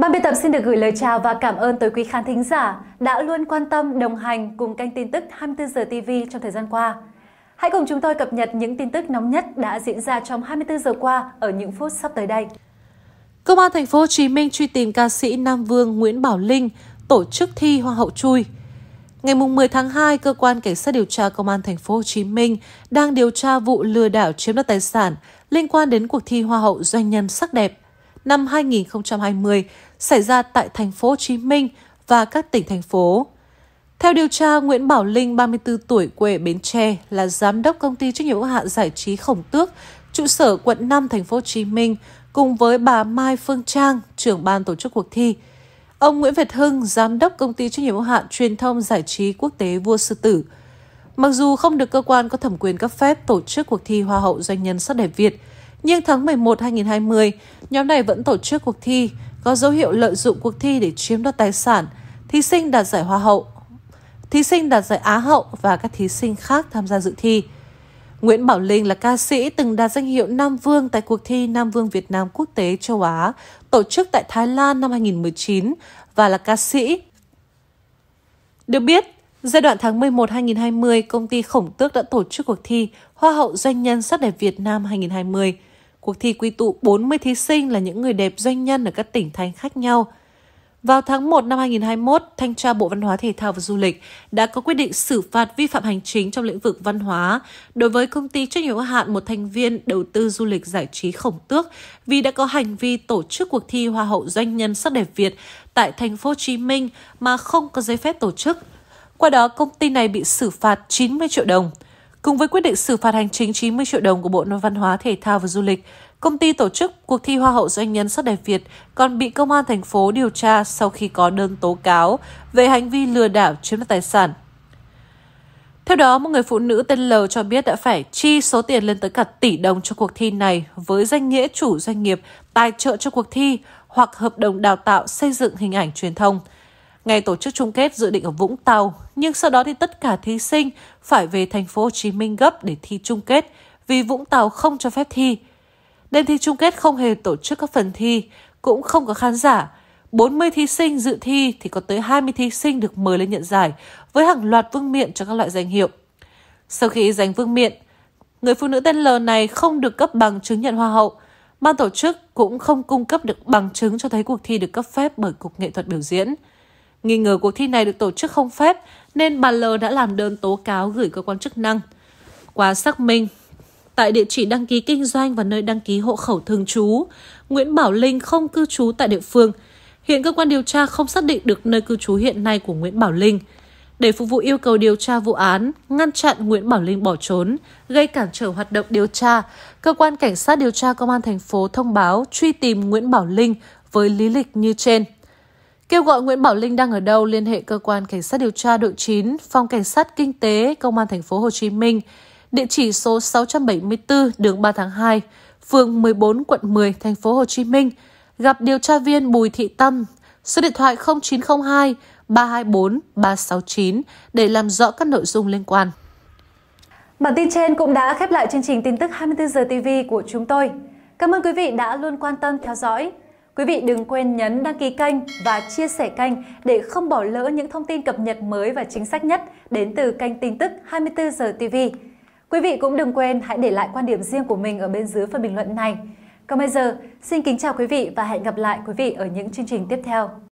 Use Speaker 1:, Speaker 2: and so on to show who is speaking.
Speaker 1: Ban biên tập xin được gửi lời chào và cảm ơn tới quý khán thính giả đã luôn quan tâm, đồng hành cùng kênh tin tức 24 giờ TV trong thời gian qua. Hãy cùng chúng tôi cập nhật những tin tức nóng nhất đã diễn ra trong 24 giờ qua ở những phút sắp tới đây.
Speaker 2: Công an thành phố Hồ Chí Minh truy tìm ca sĩ Nam Vương Nguyễn Bảo Linh tổ chức thi Hoa hậu chui. Ngày 10 tháng 2, cơ quan cảnh sát điều tra công an thành phố Hồ Chí Minh đang điều tra vụ lừa đảo chiếm đoạt tài sản liên quan đến cuộc thi Hoa hậu doanh nhân sắc đẹp năm 2020 xảy ra tại thành phố Hồ Chí Minh và các tỉnh thành phố. Theo điều tra, Nguyễn Bảo Linh, 34 tuổi, quê Bến Tre, là giám đốc công ty trách nhiệm hữu hạn giải trí Khổng Tước, trụ sở quận 5 thành phố Hồ Chí Minh, cùng với bà Mai Phương Trang, trưởng ban tổ chức cuộc thi. Ông Nguyễn Việt Hưng, giám đốc công ty trách nhiệm hữu hạn truyền thông giải trí quốc tế Vua Sư Tử. Mặc dù không được cơ quan có thẩm quyền cấp phép tổ chức cuộc thi Hoa hậu doanh nhân sắc đẹp Việt, nhưng tháng 11-2020, nhóm này vẫn tổ chức cuộc thi, có dấu hiệu lợi dụng cuộc thi để chiếm đoạt tài sản, thí sinh đạt giải Hoa hậu, thí sinh đạt giải Á hậu và các thí sinh khác tham gia dự thi. Nguyễn Bảo Linh là ca sĩ từng đạt danh hiệu Nam Vương tại cuộc thi Nam Vương Việt Nam Quốc tế châu Á tổ chức tại Thái Lan năm 2019 và là ca sĩ. Được biết, giai đoạn tháng 11-2020, công ty Khổng Tước đã tổ chức cuộc thi Hoa hậu Doanh nhân sắc đẹp Việt Nam 2020. Cuộc thi quy tụ 40 thí sinh là những người đẹp doanh nhân ở các tỉnh thành khác nhau. Vào tháng 1 năm 2021, Thanh tra Bộ Văn hóa Thể thao và Du lịch đã có quyết định xử phạt vi phạm hành chính trong lĩnh vực văn hóa đối với công ty trách nhiệm hữu hạn một thành viên đầu tư du lịch giải trí Khổng Tước vì đã có hành vi tổ chức cuộc thi Hoa hậu doanh nhân sắc đẹp Việt tại thành phố Hồ Chí Minh mà không có giấy phép tổ chức. Qua đó, công ty này bị xử phạt 90 triệu đồng. Cùng với quyết định xử phạt hành chính 90 triệu đồng của Bộ Văn hóa Thể thao và Du lịch, công ty tổ chức cuộc thi Hoa hậu doanh nhân sắc đẹp Việt còn bị công an thành phố điều tra sau khi có đơn tố cáo về hành vi lừa đảo chiếm đoạt tài sản. Theo đó, một người phụ nữ tên L cho biết đã phải chi số tiền lên tới cả tỷ đồng cho cuộc thi này với danh nghĩa chủ doanh nghiệp tài trợ cho cuộc thi hoặc hợp đồng đào tạo xây dựng hình ảnh truyền thông. Ngày tổ chức chung kết dự định ở Vũng Tàu, nhưng sau đó thì tất cả thí sinh phải về thành phố Hồ Chí Minh gấp để thi chung kết vì Vũng Tàu không cho phép thi. Đêm thi chung kết không hề tổ chức các phần thi, cũng không có khán giả. 40 thí sinh dự thi thì có tới 20 thí sinh được mời lên nhận giải với hàng loạt vương miện cho các loại danh hiệu. Sau khi giành vương miện, người phụ nữ tên L này không được cấp bằng chứng nhận hoa hậu. Ban tổ chức cũng không cung cấp được bằng chứng cho thấy cuộc thi được cấp phép bởi Cục Nghệ thuật biểu diễn. Nghi ngờ cuộc thi này được tổ chức không phép nên bà L đã làm đơn tố cáo gửi cơ quan chức năng. Qua xác minh, tại địa chỉ đăng ký kinh doanh và nơi đăng ký hộ khẩu thường trú, Nguyễn Bảo Linh không cư trú tại địa phương. Hiện cơ quan điều tra không xác định được nơi cư trú hiện nay của Nguyễn Bảo Linh. Để phục vụ yêu cầu điều tra vụ án, ngăn chặn Nguyễn Bảo Linh bỏ trốn, gây cản trở hoạt động điều tra, cơ quan cảnh sát điều tra công an thành phố thông báo truy tìm Nguyễn Bảo Linh với lý lịch như trên. Kêu gọi Nguyễn Bảo Linh đang ở đâu liên hệ cơ quan cảnh sát điều tra đội 9, phòng cảnh sát kinh tế, công an thành phố Hồ Chí Minh, địa chỉ số 674 đường 3 tháng 2, phường 14 quận 10 thành phố Hồ Chí Minh, gặp điều tra viên Bùi Thị Tâm, số điện thoại 0902 324 369 để làm rõ
Speaker 1: các nội dung liên quan. Bản tin trên cũng đã khép lại chương trình tin tức 24 giờ TV của chúng tôi. Cảm ơn quý vị đã luôn quan tâm theo dõi. Quý vị đừng quên nhấn đăng ký kênh và chia sẻ kênh để không bỏ lỡ những thông tin cập nhật mới và chính sách nhất đến từ kênh tin tức 24 giờ TV. Quý vị cũng đừng quên hãy để lại quan điểm riêng của mình ở bên dưới phần bình luận này. Còn bây giờ, xin kính chào quý vị và hẹn gặp lại quý vị ở những chương trình tiếp theo.